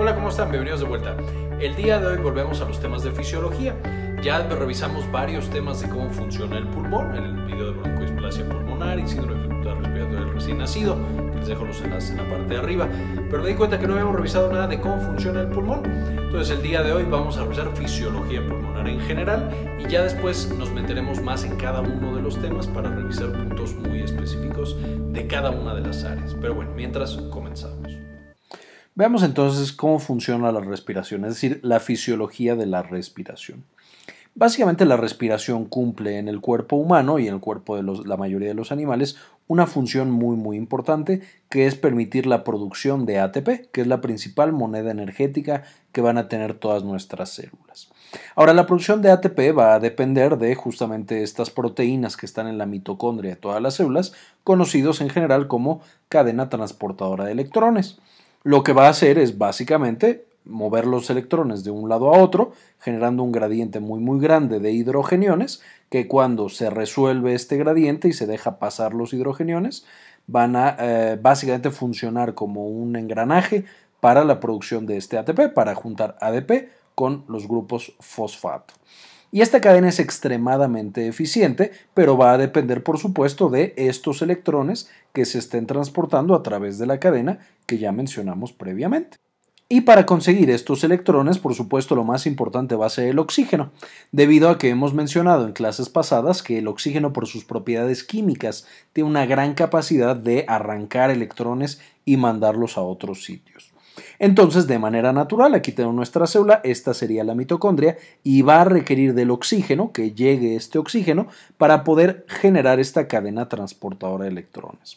Hola, ¿cómo están? Bienvenidos de vuelta. El día de hoy volvemos a los temas de fisiología. Ya revisamos varios temas de cómo funciona el pulmón en el video de broncodisplasia pulmonar y síndrome de dificultad respiratoria del recién nacido. Les dejo los enlaces en la parte de arriba. Pero me di cuenta que no habíamos revisado nada de cómo funciona el pulmón. Entonces el día de hoy vamos a revisar fisiología pulmonar en general y ya después nos meteremos más en cada uno de los temas para revisar puntos muy específicos de cada una de las áreas. Pero bueno, mientras comenzamos. Veamos entonces cómo funciona la respiración, es decir, la fisiología de la respiración. Básicamente la respiración cumple en el cuerpo humano y en el cuerpo de la mayoría de los animales una función muy muy importante que es permitir la producción de ATP, que es la principal moneda energética que van a tener todas nuestras células. Ahora, la producción de ATP va a depender de justamente estas proteínas que están en la mitocondria de todas las células, conocidos en general como cadena transportadora de electrones lo que va a hacer es básicamente mover los electrones de un lado a otro, generando un gradiente muy muy grande de hidrogeniones, que cuando se resuelve este gradiente y se deja pasar los hidrogeniones, van a eh, básicamente funcionar como un engranaje para la producción de este ATP, para juntar ADP con los grupos fosfato. Y esta cadena es extremadamente eficiente, pero va a depender por supuesto de estos electrones que se estén transportando a través de la cadena que ya mencionamos previamente. Y para conseguir estos electrones, por supuesto, lo más importante va a ser el oxígeno, debido a que hemos mencionado en clases pasadas que el oxígeno por sus propiedades químicas tiene una gran capacidad de arrancar electrones y mandarlos a otros sitios. Entonces, de manera natural, aquí tenemos nuestra célula, esta sería la mitocondria y va a requerir del oxígeno, que llegue este oxígeno, para poder generar esta cadena transportadora de electrones.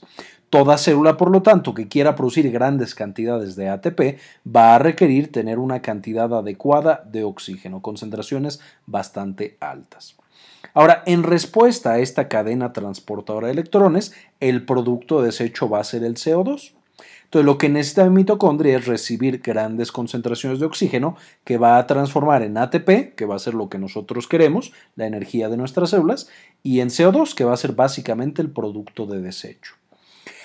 Toda célula, por lo tanto, que quiera producir grandes cantidades de ATP va a requerir tener una cantidad adecuada de oxígeno, concentraciones bastante altas. Ahora, en respuesta a esta cadena transportadora de electrones, el producto desecho va a ser el CO2 lo que necesita la mitocondria es recibir grandes concentraciones de oxígeno que va a transformar en ATP, que va a ser lo que nosotros queremos, la energía de nuestras células, y en CO2, que va a ser básicamente el producto de desecho.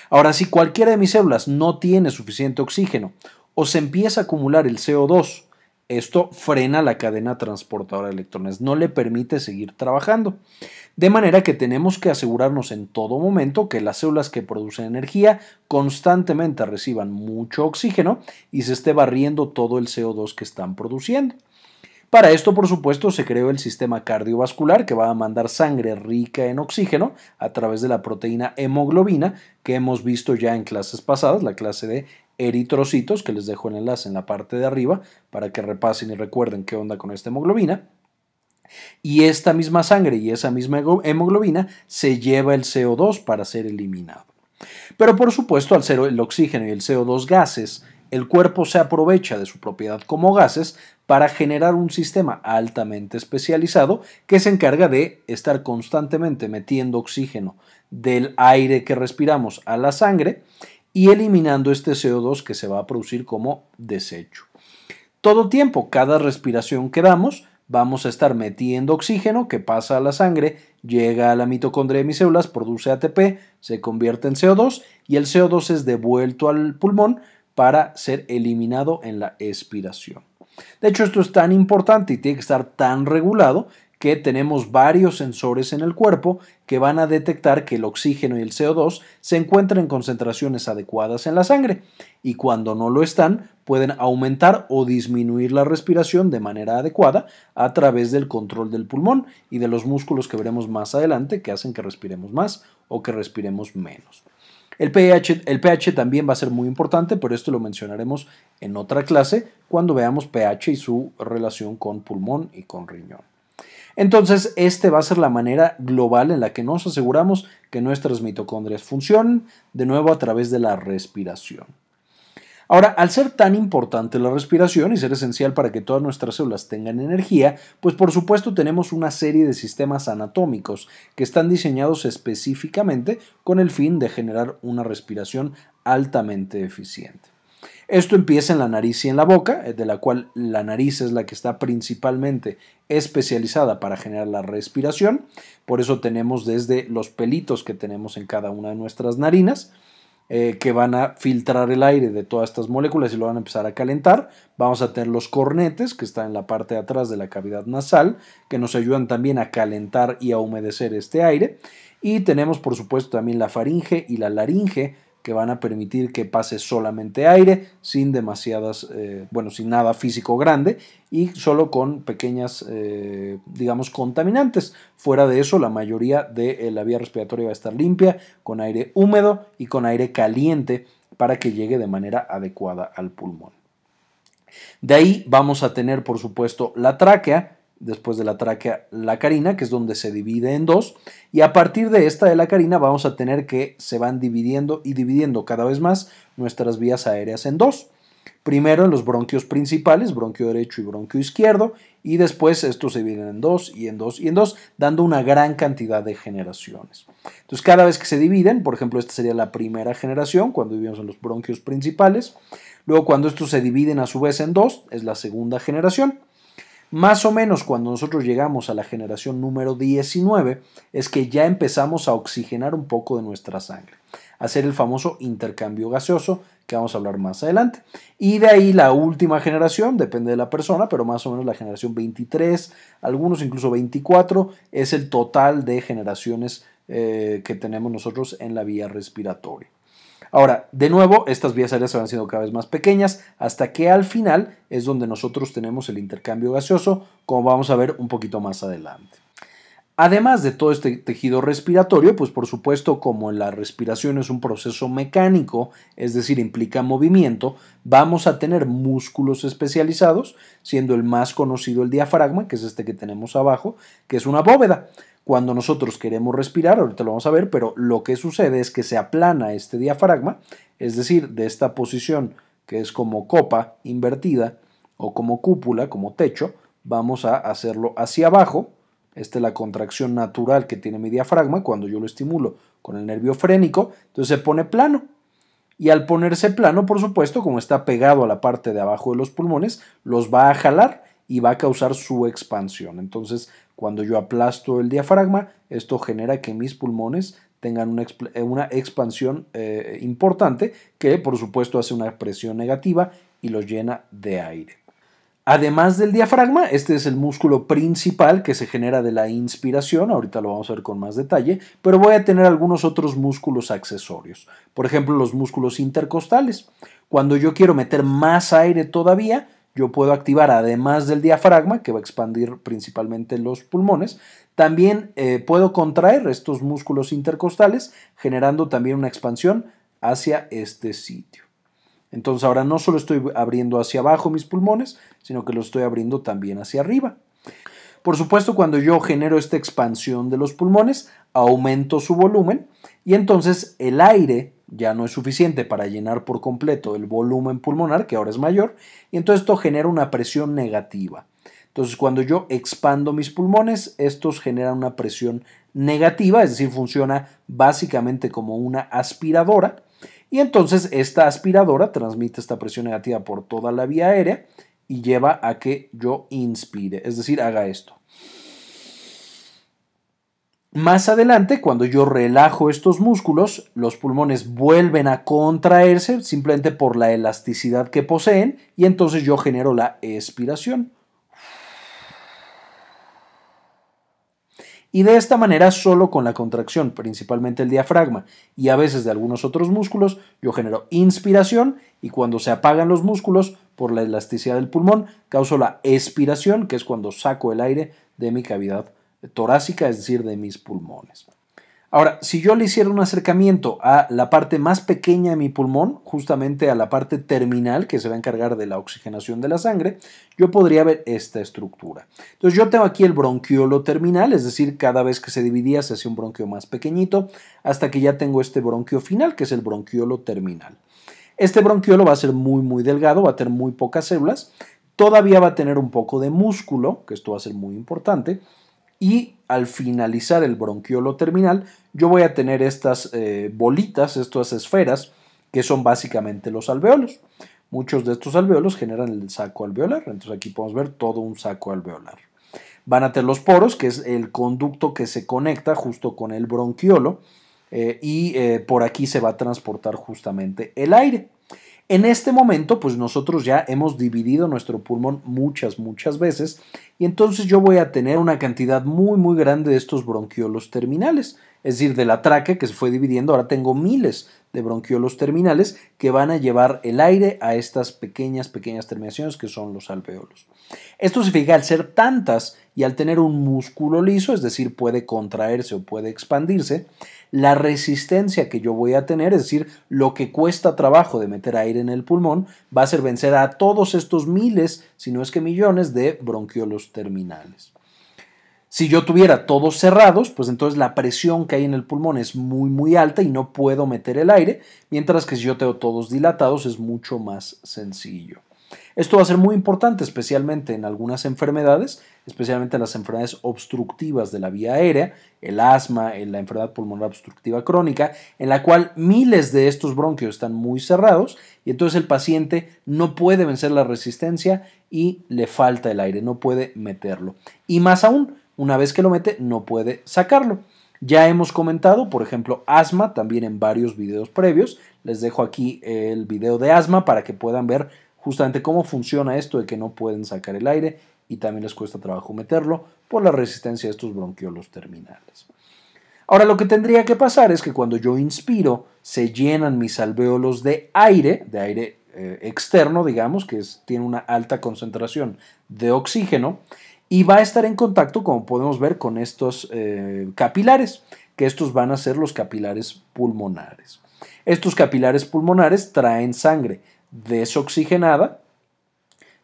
Ahora, si cualquiera de mis células no tiene suficiente oxígeno o se empieza a acumular el CO2 esto frena la cadena transportadora de electrones, no le permite seguir trabajando. De manera que tenemos que asegurarnos en todo momento que las células que producen energía constantemente reciban mucho oxígeno y se esté barriendo todo el CO2 que están produciendo. Para esto, por supuesto, se creó el sistema cardiovascular que va a mandar sangre rica en oxígeno a través de la proteína hemoglobina que hemos visto ya en clases pasadas, la clase de eritrocitos, que les dejo el enlace en la parte de arriba para que repasen y recuerden qué onda con esta hemoglobina. Y esta misma sangre y esa misma hemoglobina se lleva el CO2 para ser eliminado. Pero por supuesto, al ser el oxígeno y el CO2 gases, el cuerpo se aprovecha de su propiedad como gases para generar un sistema altamente especializado que se encarga de estar constantemente metiendo oxígeno del aire que respiramos a la sangre y eliminando este CO2 que se va a producir como desecho. Todo tiempo, cada respiración que damos, vamos a estar metiendo oxígeno que pasa a la sangre, llega a la mitocondria de mis células, produce ATP, se convierte en CO2 y el CO2 es devuelto al pulmón para ser eliminado en la expiración. De hecho, esto es tan importante y tiene que estar tan regulado que tenemos varios sensores en el cuerpo que van a detectar que el oxígeno y el CO2 se encuentran en concentraciones adecuadas en la sangre y cuando no lo están pueden aumentar o disminuir la respiración de manera adecuada a través del control del pulmón y de los músculos que veremos más adelante que hacen que respiremos más o que respiremos menos. El pH, el pH, también va a ser muy importante, pero esto lo mencionaremos en otra clase cuando veamos pH y su relación con pulmón y con riñón. Entonces, este va a ser la manera global en la que nos aseguramos que nuestras mitocondrias funcionen de nuevo a través de la respiración. Ahora, al ser tan importante la respiración y ser esencial para que todas nuestras células tengan energía, pues por supuesto tenemos una serie de sistemas anatómicos que están diseñados específicamente con el fin de generar una respiración altamente eficiente. Esto empieza en la nariz y en la boca, eh, de la cual la nariz es la que está principalmente especializada para generar la respiración. Por eso tenemos desde los pelitos que tenemos en cada una de nuestras narinas, eh, que van a filtrar el aire de todas estas moléculas y lo van a empezar a calentar. Vamos a tener los cornetes, que están en la parte de atrás de la cavidad nasal, que nos ayudan también a calentar y a humedecer este aire. Y tenemos, por supuesto, también la faringe y la laringe, que van a permitir que pase solamente aire, sin demasiadas, eh, bueno, sin nada físico grande y solo con pequeñas, eh, digamos, contaminantes. Fuera de eso, la mayoría de eh, la vía respiratoria va a estar limpia, con aire húmedo y con aire caliente para que llegue de manera adecuada al pulmón. De ahí vamos a tener, por supuesto, la tráquea, después de la tráquea la carina, que es donde se divide en dos, y a partir de esta de la carina vamos a tener que se van dividiendo y dividiendo cada vez más nuestras vías aéreas en dos. Primero en los bronquios principales, bronquio derecho y bronquio izquierdo, y después estos se dividen en dos y en dos y en dos, dando una gran cantidad de generaciones. Entonces, cada vez que se dividen, por ejemplo, esta sería la primera generación, cuando vivimos en los bronquios principales, luego cuando estos se dividen a su vez en dos, es la segunda generación, más o menos cuando nosotros llegamos a la generación número 19 es que ya empezamos a oxigenar un poco de nuestra sangre, hacer el famoso intercambio gaseoso que vamos a hablar más adelante. Y de ahí la última generación, depende de la persona, pero más o menos la generación 23, algunos incluso 24, es el total de generaciones eh, que tenemos nosotros en la vía respiratoria. Ahora, de nuevo, estas vías aéreas han sido cada vez más pequeñas hasta que al final es donde nosotros tenemos el intercambio gaseoso, como vamos a ver un poquito más adelante. Además de todo este tejido respiratorio, pues por supuesto como la respiración es un proceso mecánico, es decir, implica movimiento, vamos a tener músculos especializados, siendo el más conocido el diafragma, que es este que tenemos abajo, que es una bóveda. Cuando nosotros queremos respirar, ahorita lo vamos a ver, pero lo que sucede es que se aplana este diafragma, es decir, de esta posición que es como copa invertida o como cúpula, como techo, vamos a hacerlo hacia abajo esta es la contracción natural que tiene mi diafragma cuando yo lo estimulo con el nervio frénico, entonces se pone plano. Y al ponerse plano, por supuesto, como está pegado a la parte de abajo de los pulmones, los va a jalar y va a causar su expansión. Entonces, cuando yo aplasto el diafragma, esto genera que mis pulmones tengan una, eh, expansión eh, importante que, por supuesto, hace una presión negativa y los llena de aire. Además del diafragma, este es el músculo principal que se genera de la inspiración, ahorita lo vamos a ver con más detalle, pero voy a tener algunos otros músculos accesorios, por ejemplo los músculos intercostales. Cuando yo quiero meter más aire todavía, yo puedo activar además del diafragma, que va a expandir principalmente los pulmones, también eh, puedo contraer estos músculos intercostales, generando también una expansión hacia este sitio. Entonces ahora no solo estoy abriendo hacia abajo mis pulmones, sino que lo estoy abriendo también hacia arriba. Por supuesto, cuando yo genero esta expansión de los pulmones, aumento su volumen y entonces el aire ya no es suficiente para llenar por completo el volumen pulmonar, que ahora es mayor, y entonces esto genera una presión negativa. Entonces, cuando yo expando mis pulmones, estos generan una presión negativa, es decir, funciona básicamente como una aspiradora y entonces esta aspiradora transmite esta presión negativa por toda la vía aérea y lleva a que yo inspire, es decir, haga esto. Más adelante, cuando yo relajo estos músculos, los pulmones vuelven a contraerse simplemente por la elasticidad que poseen y entonces yo genero la expiración. y de esta manera solo con la contracción, principalmente el diafragma y a veces de algunos otros músculos, yo genero inspiración y cuando se apagan los músculos por la elasticidad del pulmón, causo la expiración, que es cuando saco el aire de mi cavidad torácica, es decir, de mis pulmones. Ahora, si yo le hiciera un acercamiento a la parte más pequeña de mi pulmón, justamente a la parte terminal que se va a encargar de la oxigenación de la sangre, yo podría ver esta estructura. Entonces yo tengo aquí el bronquiolo terminal, es decir, cada vez que se dividía se hacía un bronquio más pequeñito, hasta que ya tengo este bronquio final, que es el bronquiolo terminal. Este bronquiolo va a ser muy muy delgado, va a tener muy pocas células, todavía va a tener un poco de músculo, que esto va a ser muy importante, y al finalizar el bronquiolo terminal yo voy a tener estas eh, bolitas, estas esferas, que son básicamente los alveolos. Muchos de estos alveolos generan el saco alveolar, entonces aquí podemos ver todo un saco alveolar. Van a tener los poros, que es el conducto que se conecta justo con el bronquiolo, eh, y eh, por aquí se va a transportar justamente el aire. En este momento, pues nosotros ya hemos dividido nuestro pulmón muchas, muchas veces y entonces yo voy a tener una cantidad muy, muy grande de estos bronquiolos terminales, es decir, de la tráquea que se fue dividiendo, ahora tengo miles de bronquiolos terminales que van a llevar el aire a estas pequeñas, pequeñas terminaciones que son los alveolos. Esto significa al ser tantas y al tener un músculo liso, es decir, puede contraerse o puede expandirse, la resistencia que yo voy a tener, es decir, lo que cuesta trabajo de meter aire en el pulmón, va a ser vencer a todos estos miles, si no es que millones, de bronquiolos terminales. Si yo tuviera todos cerrados, pues entonces la presión que hay en el pulmón es muy muy alta y no puedo meter el aire, mientras que si yo tengo todos dilatados es mucho más sencillo. Esto va a ser muy importante, especialmente en algunas enfermedades, especialmente en las enfermedades obstructivas de la vía aérea, el asma, la enfermedad pulmonar obstructiva crónica, en la cual miles de estos bronquios están muy cerrados y entonces el paciente no puede vencer la resistencia y le falta el aire, no puede meterlo. Y más aún, una vez que lo mete, no puede sacarlo. Ya hemos comentado, por ejemplo, asma también en varios videos previos. Les dejo aquí el video de asma para que puedan ver justamente cómo funciona esto de que no pueden sacar el aire y también les cuesta trabajo meterlo por la resistencia de estos bronquiolos terminales. Ahora lo que tendría que pasar es que cuando yo inspiro se llenan mis alvéolos de aire, de aire eh, externo, digamos, que tiene una alta concentración de oxígeno, y va a estar en contacto, como podemos ver, con estos eh, capilares, que estos van a ser los capilares pulmonares. Estos capilares pulmonares traen sangre desoxigenada,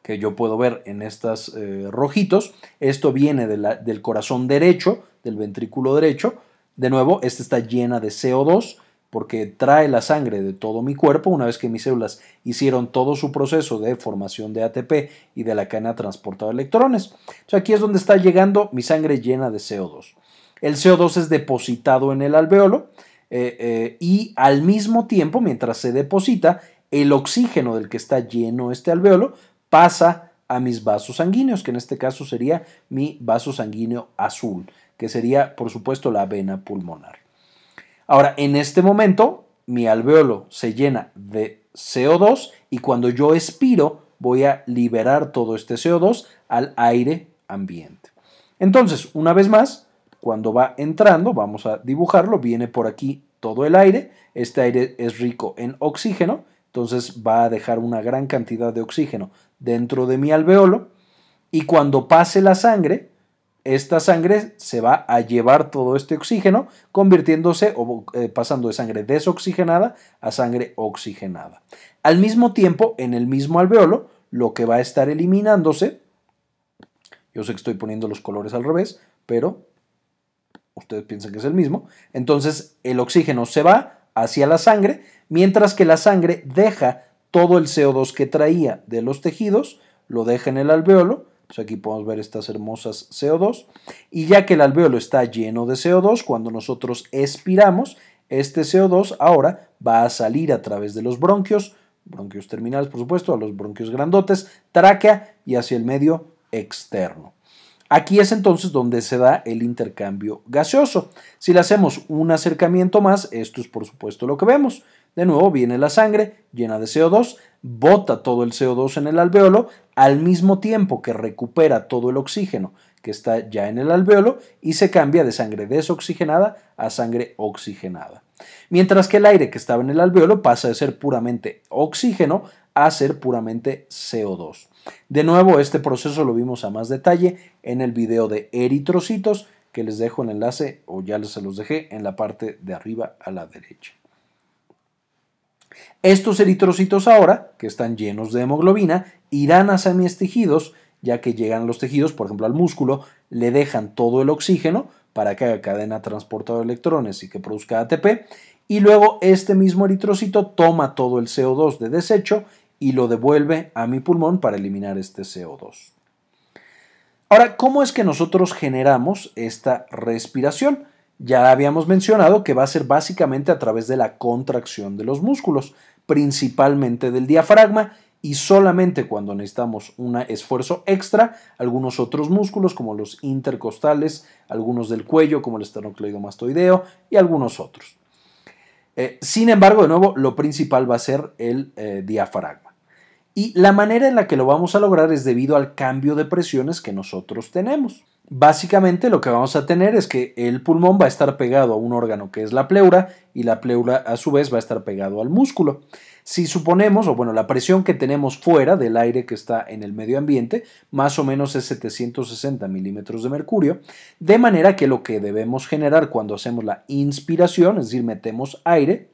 que yo puedo ver en estos eh, rojitos. Esto viene del corazón derecho, del ventrículo derecho. De nuevo, esta está llena de CO2 porque trae la sangre de todo mi cuerpo una vez que mis células hicieron todo su proceso de formación de ATP y de la cadena transportada de electrones. Entonces aquí es donde está llegando mi sangre llena de CO2. El CO2 es depositado en el alveolo eh, eh, y al mismo tiempo, mientras se deposita, el oxígeno del que está lleno este alveolo pasa a mis vasos sanguíneos, que en este caso sería mi vaso sanguíneo azul, que sería por supuesto la vena pulmonar. Ahora, en este momento, mi alveolo se llena de CO2 y cuando yo expiro, voy a liberar todo este CO2 al aire ambiente. Entonces, una vez más, cuando va entrando, vamos a dibujarlo, viene por aquí todo el aire, este aire es rico en oxígeno, entonces va a dejar una gran cantidad de oxígeno dentro de mi alveolo y cuando pase la sangre, esta sangre se va a llevar todo este oxígeno, convirtiéndose o eh, pasando de sangre desoxigenada a sangre oxigenada. Al mismo tiempo, en el mismo alveolo, lo que va a estar eliminándose, yo sé que estoy poniendo los colores al revés, pero ustedes piensan que es el mismo, entonces el oxígeno se va hacia la sangre, mientras que la sangre deja todo el CO2 que traía de los tejidos, lo deja en el alveolo, aquí podemos ver estas hermosas CO2. Y ya que el alveolo está lleno de CO2, cuando nosotros expiramos, este CO2 ahora va a salir a través de los bronquios, bronquios terminales, por supuesto, a los bronquios grandotes, tráquea y hacia el medio externo. Aquí es entonces donde se da el intercambio gaseoso. Si le hacemos un acercamiento más, esto es por supuesto lo que vemos. De nuevo viene la sangre llena de CO2, bota todo el CO2 en el alveolo, al mismo tiempo que recupera todo el oxígeno que está ya en el alveolo y se cambia de sangre desoxigenada a sangre oxigenada. Mientras que el aire que estaba en el alveolo pasa de ser puramente oxígeno a ser puramente CO2. De nuevo, este proceso lo vimos a más detalle en el video de eritrocitos que les dejo el enlace o ya se los dejé en la parte de arriba a la derecha. Estos eritrocitos ahora, que están llenos de hemoglobina, irán hacia mis tejidos, ya que llegan los tejidos, por ejemplo al músculo, le dejan todo el oxígeno para que haga cadena transportadora de electrones y que produzca ATP, y luego este mismo eritrocito toma todo el CO2 de desecho y lo devuelve a mi pulmón para eliminar este CO2. Ahora, ¿cómo es que nosotros generamos esta respiración? Ya habíamos mencionado que va a ser básicamente a través de la contracción de los músculos, principalmente del diafragma y solamente cuando necesitamos un esfuerzo extra, algunos otros músculos como los intercostales, algunos del cuello como el esternocleidomastoideo y algunos otros. Eh, sin embargo, de nuevo, lo principal va a ser el eh, diafragma. Y la manera en la que lo vamos a lograr es debido al cambio de presiones que nosotros tenemos. Básicamente lo que vamos a tener es que el pulmón va a estar pegado a un órgano que es la pleura y la pleura a su vez va a estar pegado al músculo. Si suponemos, o bueno, la presión que tenemos fuera del aire que está en el medio ambiente, más o menos es 760 milímetros de mercurio, de manera que lo que debemos generar cuando hacemos la inspiración, es decir, metemos aire,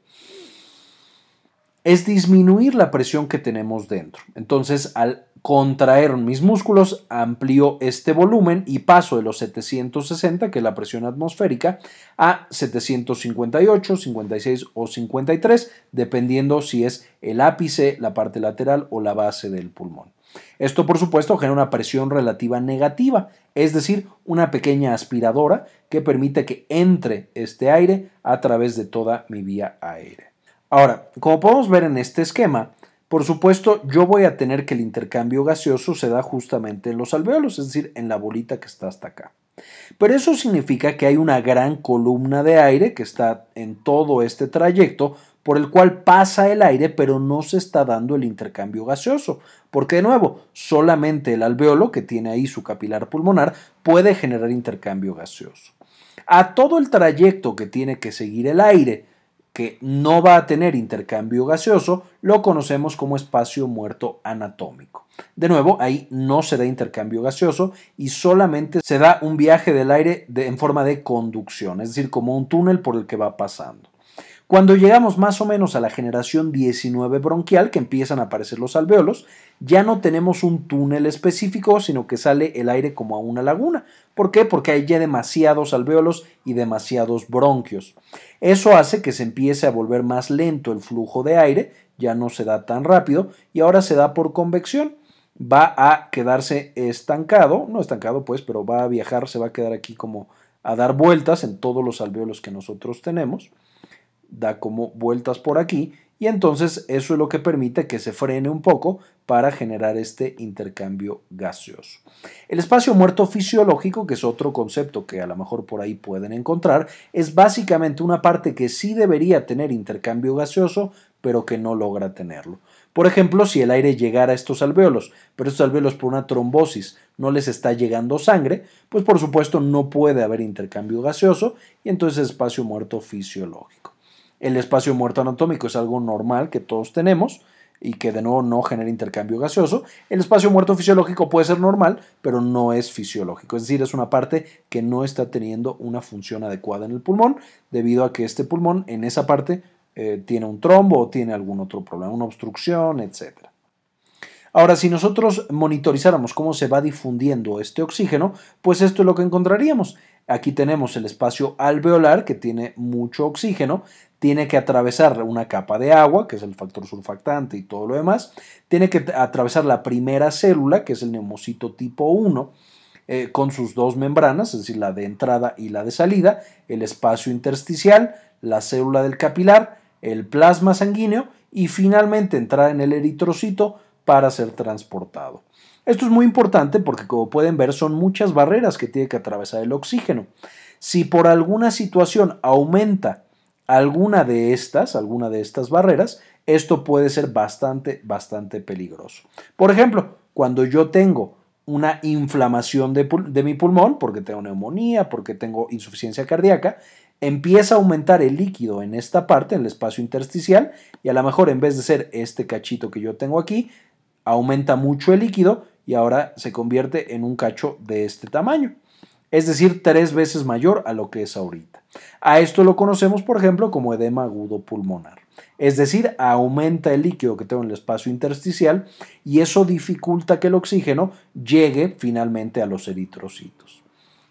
es disminuir la presión que tenemos dentro. Entonces, al contraer mis músculos, amplió este volumen y paso de los 760, que es la presión atmosférica, a 758, 56 o 53, dependiendo si es el ápice, la parte lateral o la base del pulmón. Esto, por supuesto, genera una presión relativa negativa, es decir, una pequeña aspiradora que permite que entre este aire a través de toda mi vía aérea. Ahora, como podemos ver en este esquema, por supuesto, yo voy a tener que el intercambio gaseoso se da justamente en los alveolos, es decir, en la bolita que está hasta acá. Pero eso significa que hay una gran columna de aire que está en todo este trayecto por el cual pasa el aire, pero no se está dando el intercambio gaseoso, porque de nuevo, solamente el alveolo que tiene ahí su capilar pulmonar puede generar intercambio gaseoso. A todo el trayecto que tiene que seguir el aire que no va a tener intercambio gaseoso, lo conocemos como espacio muerto anatómico. De nuevo, ahí no se da intercambio gaseoso y solamente se da un viaje del aire en forma de conducción, es decir, como un túnel por el que va pasando. Cuando llegamos más o menos a la generación 19 bronquial, que empiezan a aparecer los alveolos, ya no tenemos un túnel específico, sino que sale el aire como a una laguna, ¿Por qué? Porque hay ya demasiados alvéolos y demasiados bronquios. Eso hace que se empiece a volver más lento el flujo de aire, ya no se da tan rápido y ahora se da por convección. Va a quedarse estancado, no estancado pues, pero va a viajar, se va a quedar aquí como a dar vueltas en todos los alvéolos que nosotros tenemos. Da como vueltas por aquí y entonces eso es lo que permite que se frene un poco para generar este intercambio gaseoso. El espacio muerto fisiológico, que es otro concepto que a lo mejor por ahí pueden encontrar, es básicamente una parte que sí debería tener intercambio gaseoso, pero que no logra tenerlo. Por ejemplo, si el aire llegara a estos alvéolos, pero estos alvéolos por una trombosis no les está llegando sangre, pues por supuesto no puede haber intercambio gaseoso y entonces espacio muerto fisiológico el espacio muerto anatómico es algo normal que todos tenemos y que de nuevo no genera intercambio gaseoso. El espacio muerto fisiológico puede ser normal, pero no es fisiológico, es decir, es una parte que no está teniendo una función adecuada en el pulmón debido a que este pulmón en esa parte eh, tiene un trombo o tiene algún otro problema, una obstrucción, etc. Ahora, si nosotros monitorizáramos cómo se va difundiendo este oxígeno, pues esto es lo que encontraríamos. Aquí tenemos el espacio alveolar que tiene mucho oxígeno, tiene que atravesar una capa de agua, que es el factor surfactante y todo lo demás, tiene que atravesar la primera célula, que es el neumocito tipo 1, eh, con sus dos membranas, es decir, la de entrada y la de salida, el espacio intersticial, la célula del capilar, el plasma sanguíneo y finalmente entrar en el eritrocito para ser transportado. Esto es muy importante porque como pueden ver son muchas barreras que tiene que atravesar el oxígeno. Si por alguna situación aumenta alguna de estas, alguna de estas barreras, esto puede ser bastante, bastante peligroso. Por ejemplo, cuando yo tengo una inflamación de, de, mi pulmón, porque tengo neumonía, porque tengo insuficiencia cardíaca, empieza a aumentar el líquido en esta parte, en el espacio intersticial, y a lo mejor en vez de ser este cachito que yo tengo aquí, aumenta mucho el líquido y ahora se convierte en un cacho de este tamaño es decir, tres veces mayor a lo que es ahorita. A esto lo conocemos, por ejemplo, como edema agudo pulmonar. Es decir, aumenta el líquido que tengo en el espacio intersticial y eso dificulta que el oxígeno llegue finalmente a los eritrocitos.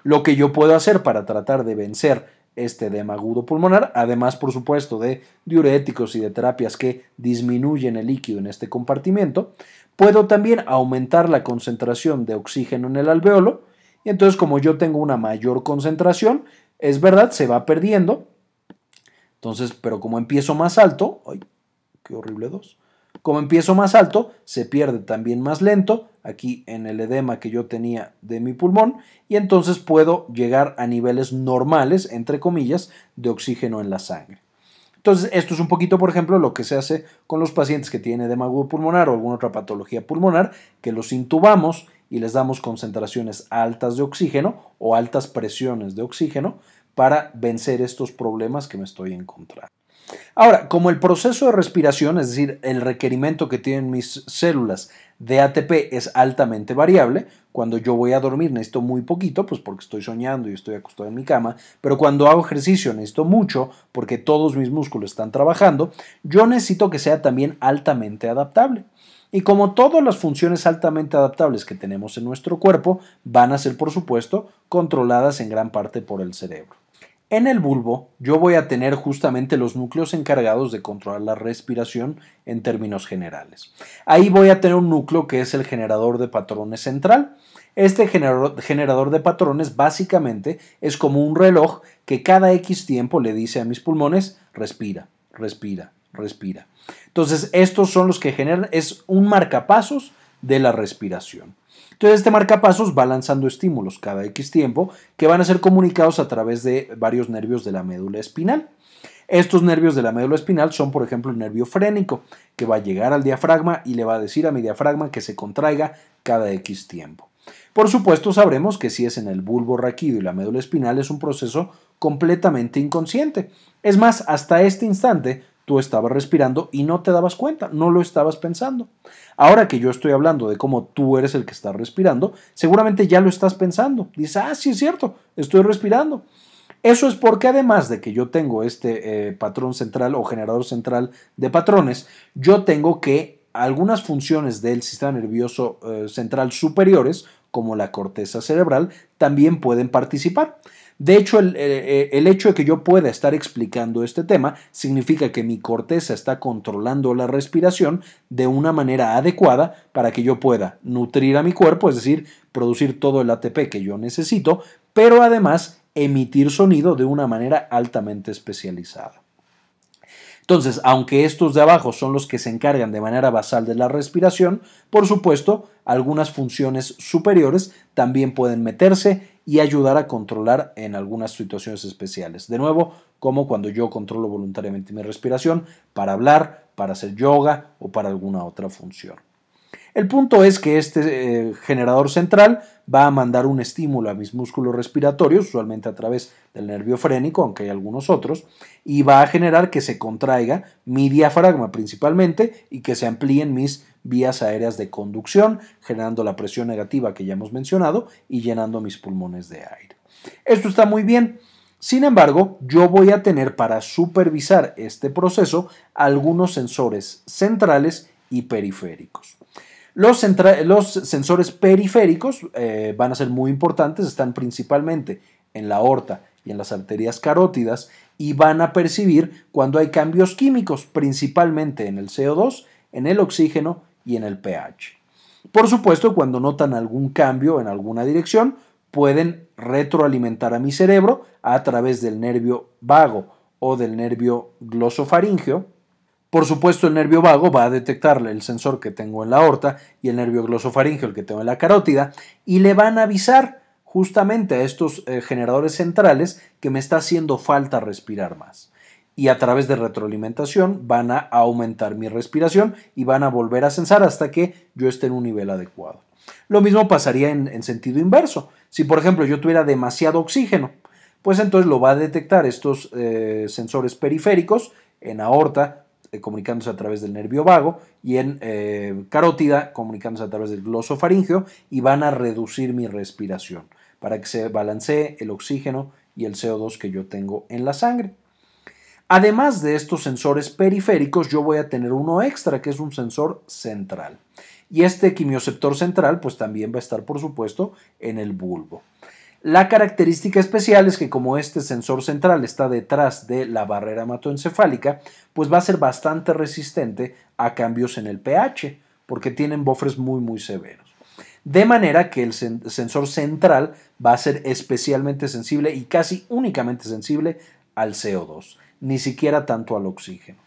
Lo que yo puedo hacer para tratar de vencer este edema agudo pulmonar, además por supuesto de diuréticos y de terapias que disminuyen el líquido en este compartimiento, puedo también aumentar la concentración de oxígeno en el alveolo, y entonces como yo tengo una mayor concentración, es verdad, se va perdiendo. Entonces, pero como empiezo más alto, ay, qué horrible dos. Como empiezo más alto, se pierde también más lento, aquí en el edema que yo tenía de mi pulmón, y entonces puedo llegar a niveles normales, entre comillas, de oxígeno en la sangre. Entonces, esto es un poquito, por ejemplo, lo que se hace con los pacientes que tienen edema agudo pulmonar o alguna otra patología pulmonar, que los intubamos y les damos concentraciones altas de oxígeno o altas presiones de oxígeno para vencer estos problemas que me estoy encontrando. Ahora, como el proceso de respiración, es decir, el requerimiento que tienen mis células de ATP es altamente variable, cuando yo voy a dormir necesito muy poquito, pues porque estoy soñando y estoy acostado en mi cama, pero cuando hago ejercicio necesito mucho porque todos mis músculos están trabajando, yo necesito que sea también altamente adaptable. Y como todas las funciones altamente adaptables que tenemos en nuestro cuerpo, van a ser, por supuesto, controladas en gran parte por el cerebro. En el bulbo yo voy a tener justamente los núcleos encargados de controlar la respiración en términos generales. Ahí voy a tener un núcleo que es el generador de patrones central. Este generador de patrones básicamente es como un reloj que cada X tiempo le dice a mis pulmones, respira, respira, respira. Entonces, estos son los que generan, es un marcapasos de la respiración. Entonces, este marcapasos va lanzando estímulos cada X tiempo que van a ser comunicados a través de varios nervios de la médula espinal. Estos nervios de la médula espinal son, por ejemplo, el nervio frénico, que va a llegar al diafragma y le va a decir a mi diafragma que se contraiga cada X tiempo. Por supuesto, sabremos que si es en el bulbo raquídeo y la médula espinal es un proceso completamente inconsciente. Es más, hasta este instante tú estabas respirando y no te dabas cuenta, no lo estabas pensando. Ahora que yo estoy hablando de cómo tú eres el que está respirando, seguramente ya lo estás pensando. Dices, ah, sí es cierto, estoy respirando. Eso es porque además de que yo tengo este eh, patrón central o generador central de patrones, yo tengo que algunas funciones del sistema nervioso eh, central superiores, como la corteza cerebral, también pueden participar. De hecho, eh, eh, el, hecho de que yo pueda estar explicando este tema significa que mi corteza está controlando la respiración de una manera adecuada para que yo pueda nutrir a mi cuerpo, es decir, producir todo el ATP que yo necesito, pero además emitir sonido de una manera altamente especializada. Entonces, aunque estos de abajo son los que se encargan de manera basal de la respiración, por supuesto, algunas funciones superiores también pueden meterse y ayudar a controlar en algunas situaciones especiales. De nuevo, como cuando yo controlo voluntariamente mi respiración para hablar, para hacer yoga o para alguna otra función. El punto es que este eh, generador central va a mandar un estímulo a mis músculos respiratorios, usualmente a través del nervio frénico, aunque hay algunos otros, y va a generar que se contraiga mi diafragma principalmente y que se amplíen mis vías aéreas de conducción, generando la presión negativa que ya hemos mencionado y llenando mis pulmones de aire. Esto está muy bien. Sin embargo, yo voy a tener para supervisar este proceso algunos sensores centrales y periféricos. Los, sensores periféricos eh, van a ser muy importantes, están principalmente en la aorta y en las arterias carótidas y van a percibir cuando hay cambios químicos, principalmente en el CO2, en el oxígeno y en el pH. Por supuesto, cuando notan algún cambio en alguna dirección, pueden retroalimentar a mi cerebro a través del nervio vago o del nervio glosofaringeo por supuesto, el nervio vago va a detectar el sensor que tengo en la aorta y el nervio glosofaringeo el que tengo en la carótida y le van a avisar justamente a estos eh, generadores centrales que me está haciendo falta respirar más. Y a través de retroalimentación van a aumentar mi respiración y van a volver a censar hasta que yo esté en un nivel adecuado. Lo mismo pasaría en, sentido inverso. Si por ejemplo yo tuviera demasiado oxígeno, pues entonces lo va a detectar estos eh, sensores periféricos en aorta, eh, comunicándose a través del nervio vago y en eh, carótida comunicándose a través del glosofaringio y van a reducir mi respiración para que se balancee el oxígeno y el CO2 que yo tengo en la sangre. Además de estos sensores periféricos, yo voy a tener uno extra que es un sensor central. Y este quimioceptor central pues también va a estar por supuesto en el bulbo. La característica especial es que como este sensor central está detrás de la barrera hematoencefálica, pues va a ser bastante resistente a cambios en el pH, porque tienen bofres muy muy severos. De manera que el sensor central va a ser especialmente sensible y casi únicamente sensible al CO2, ni siquiera tanto al oxígeno.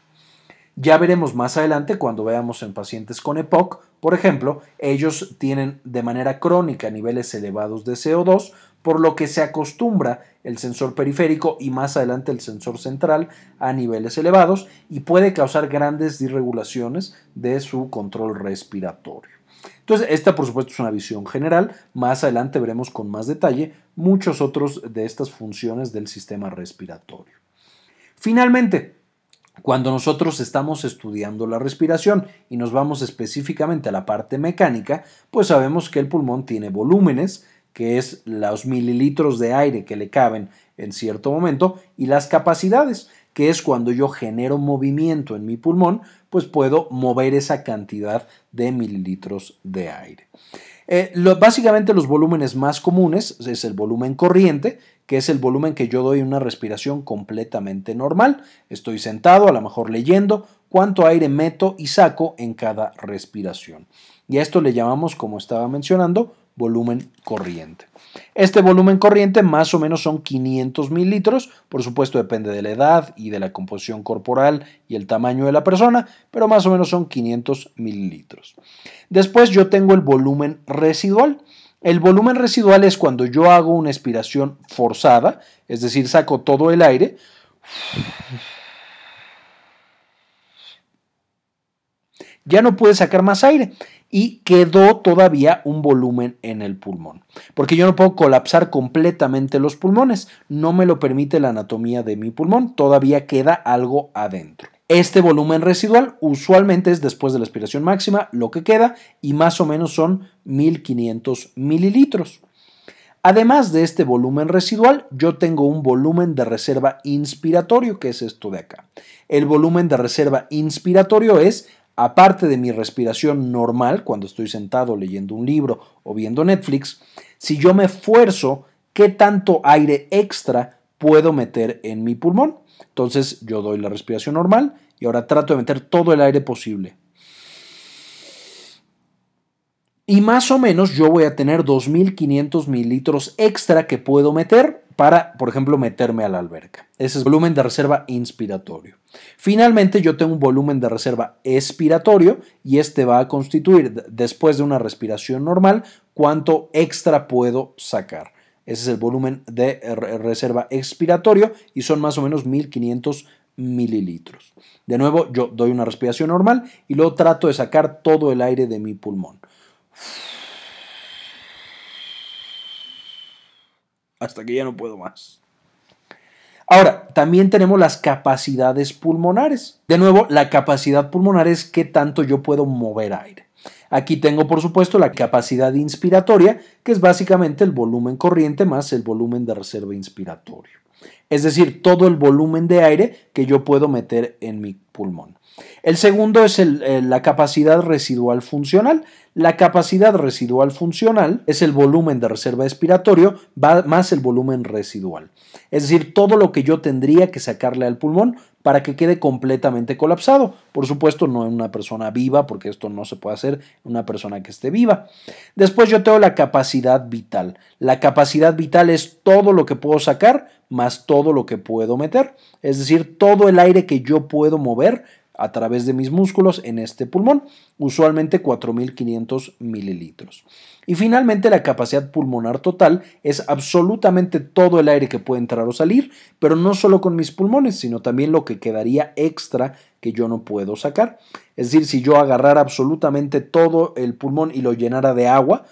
Ya veremos más adelante cuando veamos en pacientes con EPOC, por ejemplo, ellos tienen de manera crónica niveles elevados de CO2, por lo que se acostumbra el sensor periférico y más adelante el sensor central a niveles elevados y puede causar grandes disregulaciones de su control respiratorio. Entonces, esta por supuesto es una visión general, más adelante veremos con más detalle muchos otros de estas funciones del sistema respiratorio. Finalmente, cuando nosotros estamos estudiando la respiración y nos vamos específicamente a la parte mecánica, pues sabemos que el pulmón tiene volúmenes, que es los mililitros de aire que le caben en cierto momento, y las capacidades, que es cuando yo genero movimiento en mi pulmón, pues puedo mover esa cantidad de mililitros de aire. Eh, básicamente los volúmenes más comunes es el volumen corriente, que es el volumen que yo doy en una respiración completamente normal. Estoy sentado, a lo mejor leyendo, cuánto aire meto y saco en cada respiración. Y a esto le llamamos, como estaba mencionando, volumen corriente. Este volumen corriente más o menos son 500 mililitros, por supuesto depende de la edad y de la composición corporal y el tamaño de la persona, pero más o menos son 500 mililitros. Después yo tengo el volumen residual. El volumen residual es cuando yo hago una expiración forzada, es decir, saco todo el aire ya no puede sacar más aire y quedó todavía un volumen en el pulmón, porque yo no puedo colapsar completamente los pulmones, no me lo permite la anatomía de mi pulmón, todavía queda algo adentro. Este volumen residual usualmente es después de la expiración máxima lo que queda y más o menos son 1500 mililitros. Además de este volumen residual, yo tengo un volumen de reserva inspiratorio, que es esto de acá. El volumen de reserva inspiratorio es Aparte de mi respiración normal cuando estoy sentado leyendo un libro o viendo Netflix, si yo me esfuerzo, ¿qué tanto aire extra puedo meter en mi pulmón? Entonces yo doy la respiración normal y ahora trato de meter todo el aire posible y más o menos yo voy a tener 2.500 mililitros extra que puedo meter para, por ejemplo, meterme a la alberca. Ese es el volumen de reserva inspiratorio. Finalmente, yo tengo un volumen de reserva expiratorio y este va a constituir, después de una respiración normal, cuánto extra puedo sacar. Ese es el volumen de reserva expiratorio y son más o menos 1.500 mililitros. De nuevo, yo doy una respiración normal y luego trato de sacar todo el aire de mi pulmón. Hasta que ya no puedo más. Ahora, también tenemos las capacidades pulmonares. De nuevo, la capacidad pulmonar es qué tanto yo puedo mover aire. Aquí tengo, por supuesto, la capacidad inspiratoria, que es básicamente el volumen corriente más el volumen de reserva inspiratorio es decir, todo el volumen de aire que yo puedo meter en mi pulmón. El segundo es eh, la capacidad residual funcional. La capacidad residual funcional es el volumen de reserva expiratorio más el volumen residual. Es decir, todo lo que yo tendría que sacarle al pulmón para que quede completamente colapsado. Por supuesto, no en una persona viva, porque esto no se puede hacer en una persona que esté viva. Después yo tengo la capacidad vital. La capacidad vital es todo lo que puedo sacar más todo lo que puedo meter, es decir, todo el aire que yo puedo mover a través de mis músculos en este pulmón, usualmente 4.500 mililitros. Y finalmente la capacidad pulmonar total es absolutamente todo el aire que puede entrar o salir, pero no solo con mis pulmones, sino también lo que quedaría extra que yo no puedo sacar. Es decir, si yo agarrara absolutamente todo el pulmón y lo llenara de agua,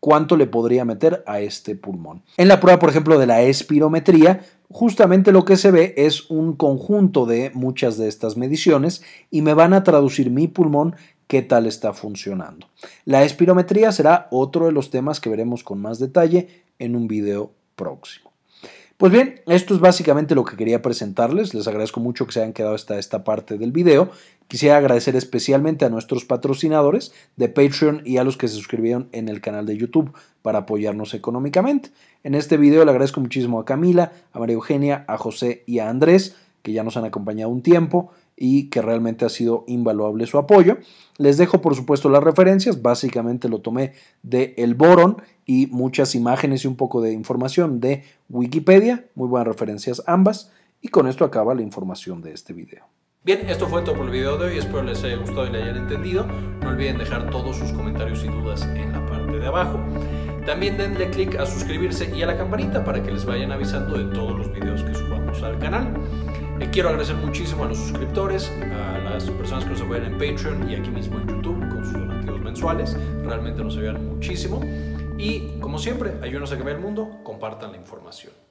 cuánto le podría meter a este pulmón. En la prueba, por ejemplo, de la espirometría, justamente lo que se ve es un conjunto de muchas de estas mediciones y me van a traducir mi pulmón qué tal está funcionando. La espirometría será otro de los temas que veremos con más detalle en un video próximo. Pues bien, esto es básicamente lo que quería presentarles. Les agradezco mucho que se hayan quedado hasta esta parte del video Quisiera agradecer especialmente a nuestros patrocinadores de Patreon y a los que se suscribieron en el canal de YouTube para apoyarnos económicamente. En este video le agradezco muchísimo a Camila, a María Eugenia, a José y a Andrés, que ya nos han acompañado un tiempo y que realmente ha sido invaluable su apoyo. Les dejo por supuesto las referencias, básicamente lo tomé de El Boron y muchas imágenes y un poco de información de Wikipedia, muy buenas referencias ambas, y con esto acaba la información de este video. Bien, esto fue todo por el video de hoy, espero les haya gustado y le hayan entendido. No olviden dejar todos sus comentarios y dudas en la parte de abajo. También denle click a suscribirse y a la campanita para que les vayan avisando de todos los videos que subamos al canal. Eh, quiero agradecer muchísimo a los suscriptores, a las personas que nos apoyan en Patreon y aquí mismo en YouTube con sus donativos mensuales. Realmente nos ayudan muchísimo. Y como siempre, ayúdenos a cambiar el mundo, compartan la información.